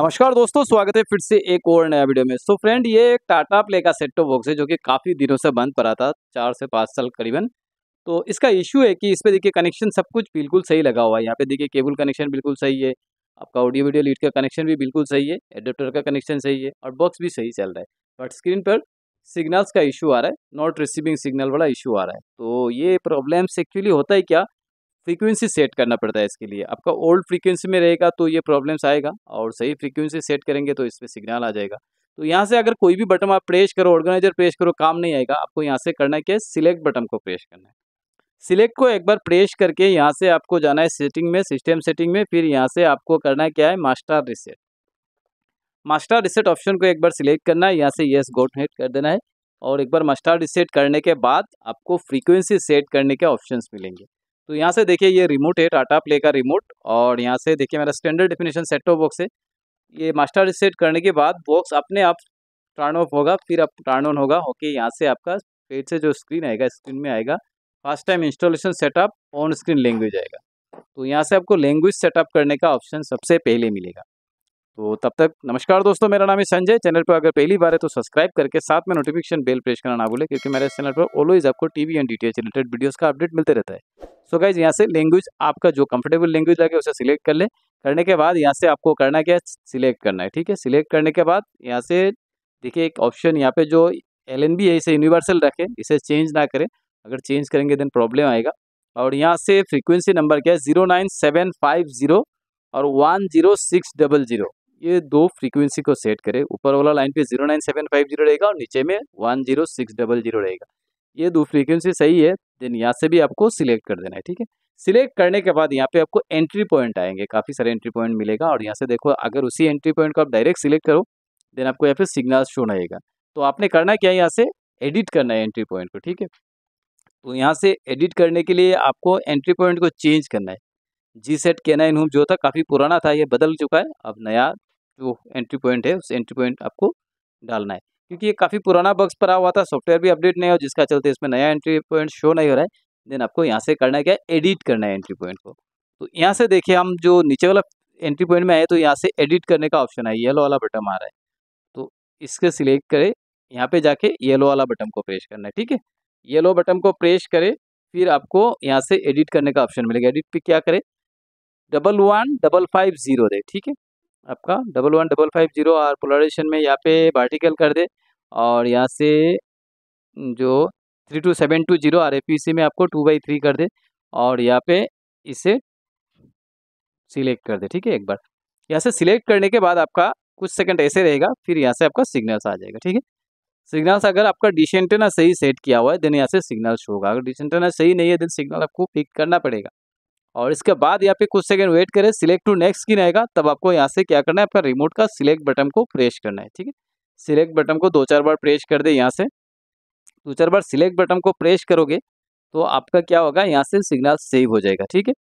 नमस्कार दोस्तों स्वागत है फिर से एक और नया वीडियो में सो so फ्रेंड ये एक टाटा प्ले का सेट टॉप बॉक्स है जो कि काफ़ी दिनों से बंद पड़ा था चार से पाँच साल करीबन तो इसका इशू है कि इस पर देखिए कनेक्शन सब कुछ बिल्कुल सही लगा हुआ है यहाँ पे देखिए केबल कनेक्शन बिल्कुल सही है आपका ऑडियो वीडियो लीड का कनेक्शन भी बिल्कुल सही है एडोप्टर का कनेक्शन सही है और बॉक्स भी सही चल रहा है बट स्क्रीन पर सिग्नल्स का इशू आ रहा है नॉट रिसीविंग सिग्नल वाला इशू आ रहा है तो ये प्रॉब्लम्स एक्चुअली होता है क्या फ्रीक्वेंसी सेट करना पड़ता है इसके लिए आपका ओल्ड फ्रीक्वेंसी में रहेगा तो ये प्रॉब्लम्स आएगा और सही फ्रीक्वेंसी सेट करेंगे तो इस पर सिग्नल आ जाएगा तो यहाँ से अगर कोई भी बटन आप प्रेस करो ऑर्गेनाइजर प्रेस करो काम नहीं आएगा आपको यहाँ से करना क्या है सिलेक्ट बटन को प्रेस करना है सिलेक्ट को एक बार प्रेस करके यहाँ से आपको जाना है सेटिंग में सिस्टम सेटिंग में फिर यहाँ से आपको करना क्या है master reset master reset option को एक बार सिलेक्ट करना है यहाँ से येस गोट हेट कर देना है और एक बार मास्टर रिसेट करने के बाद आपको फ्रीक्वेंसी सेट करने के ऑप्शंस मिलेंगे तो यहाँ से देखिए ये रिमोट है टाटा प्ले का रिमोट और यहाँ से देखिए मेरा standard definition set top box है ये मास्टर सेट करने के बाद बॉक्स अपने आप टर्न ऑफ होगा फिर आप टर्न ऑन होगा ओके यहाँ से आपका पेज से जो स्क्रीन आएगा स्क्रीन में आएगा first time installation setup on screen language आएगा तो यहाँ से आपको लैंग्वेज सेटअप करने का ऑप्शन सबसे पहले मिलेगा तो तब तक नमस्कार दोस्तों मेरा नाम है संजय चैनल पर अगर पहली बार है तो सब्सक्राइब करके साथ में नोटिफिकेशन बेल प्रेस करना ना भूले क्योंकि मेरे चैनल पर ऑलवेज आपको TV and DTH related videos का अपडेट मिलते रहता है सो गाइज यहाँ से लैंग्वेज आपका जो कंफर्टेबल लैंग्वेज लगे उसे सिलेक्ट कर ले करने के बाद यहाँ से आपको करना क्या है सिलेक्ट करना है ठीक है सिलेक्ट करने के बाद यहाँ से देखिए एक ऑप्शन यहाँ पे जो एल है इसे यूनिवर्सल रखें इसे चेंज ना करें अगर चेंज करेंगे देन प्रॉब्लम आएगा और यहाँ से फ्रिक्वेंसी नंबर क्या है zero nine seven five zero और one zero six double zero ये दो फ्रीक्वेंसी को सेट करें ऊपर वाला लाइन पे zero nine seven five zero रहेगा और नीचे में one zero six double zero रहेगा ये दो फ्रीक्वेंसी सही है देन यहाँ से भी आपको सिलेक्ट कर देना है ठीक है सिलेक्ट करने के बाद यहाँ पे आपको एंट्री पॉइंट आएंगे काफ़ी सारे एंट्री पॉइंट मिलेगा और यहाँ से देखो अगर उसी एंट्री पॉइंट को आप डायरेक्ट सिलेक्ट करो देन आपको यहाँ पे सिग्नल शो रहेगा तो आपने करना क्या है यहाँ से एडिट करना है एंट्री पॉइंट को ठीक है तो यहाँ से एडिट करने के लिए आपको एंट्री पॉइंट को चेंज करना है जी सेट के नाइन होम जो था काफ़ी पुराना था ये बदल चुका है अब नया जो एंट्री पॉइंट है उस एंट्री पॉइंट आपको डालना है क्योंकि ये काफ़ी पुराना बक्स पर हुआ था सॉफ्टवेयर भी अपडेट नहीं हो जिसका चलते इसमें नया एंट्री पॉइंट शो नहीं हो रहा है देन आपको यहाँ से करना है क्या एडिट करना है एंट्री पॉइंट को तो यहाँ से देखिए हम जो नीचे वाला एंट्री पॉइंट में आए तो यहाँ से एडिट करने का ऑप्शन है येलो वाला बटन आ रहा है तो इसके सिलेक्ट करें यहाँ पे जाके येलो वाला बटन को प्रेस करना है ठीक है येलो बटन को प्रेस करें फिर आपको यहाँ से एडिट करने का ऑप्शन मिलेगा एडिट पे क्या करें double one double five zero दे ठीक है आपका double one double five zero और पोलराइजेशन में यहाँ पे वर्टिकल कर दे और यहाँ से जो three two seven two zero R में आपको टू बाई थ्री कर दे और यहाँ पे इसे सिलेक्ट कर दे ठीक है एक बार यहाँ से सिलेक्ट करने के बाद आपका कुछ सेकंड ऐसे रहेगा फिर यहाँ से आपका सिग्नल्स आ जाएगा ठीक है सिग्नल्स अगर आपका डिश सही सेट किया हुआ है देन यहाँ से सिग्नल्स होगा अगर डिश सही नहीं है देन सिग्नल आपको पिक करना पड़ेगा और इसके बाद यहाँ पे कुछ सेकंड वेट करें सिलेक्ट टू नेक्स्ट की रहेगा तब आपको यहाँ से क्या करना है आपका रिमोट का सिलेक्ट बटन को प्रेस करना है ठीक है सिलेक्ट बटन को दो चार बार प्रेस कर दे यहाँ से दो चार बार सिलेक्ट बटन को प्रेस करोगे तो आपका क्या होगा यहाँ से सिग्नल सेव हो जाएगा ठीक है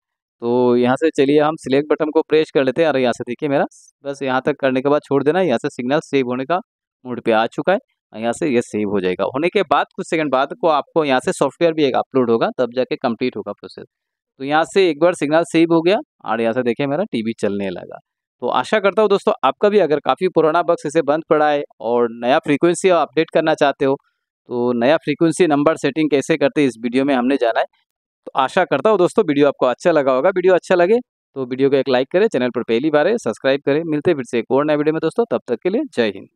तो यहाँ से चलिए हम सिलेक्ट बटन को प्रेस कर लेते हैं अरे यहाँ से देखिए मेरा बस यहाँ तक करने के बाद छोड़ देना यहाँ से सिग्नल सेव होने का मोड पे आ चुका है यहाँ से ये यह सेव हो जाएगा होने के बाद कुछ सेकंड बाद को आपको यहाँ से सॉफ्टवेयर भी एक अपलोड होगा तब जाके कंप्लीट होगा प्रोसेस तो यहाँ से एक बार सिग्नल सेव हो गया और यहाँ से देखिए मेरा टीवी चलने लगा तो आशा करता हूँ दोस्तों आपका भी अगर काफ़ी पुराना बक्स इसे बंद पड़ा है और नया फ्रीक्वेंसी अपडेट करना चाहते हो तो नया फ्रीक्वेंसी नंबर सेटिंग कैसे करते इस वीडियो में हमने जाना है तो आशा करता हूँ दोस्तों वीडियो आपको अच्छा लगा होगा वीडियो अच्छा लगे तो वीडियो को एक लाइक करें चैनल पर पहली बार है सब्सक्राइब करें मिलते फिर से एक और नए वीडियो में दोस्तों तब तक के लिए जय हिंद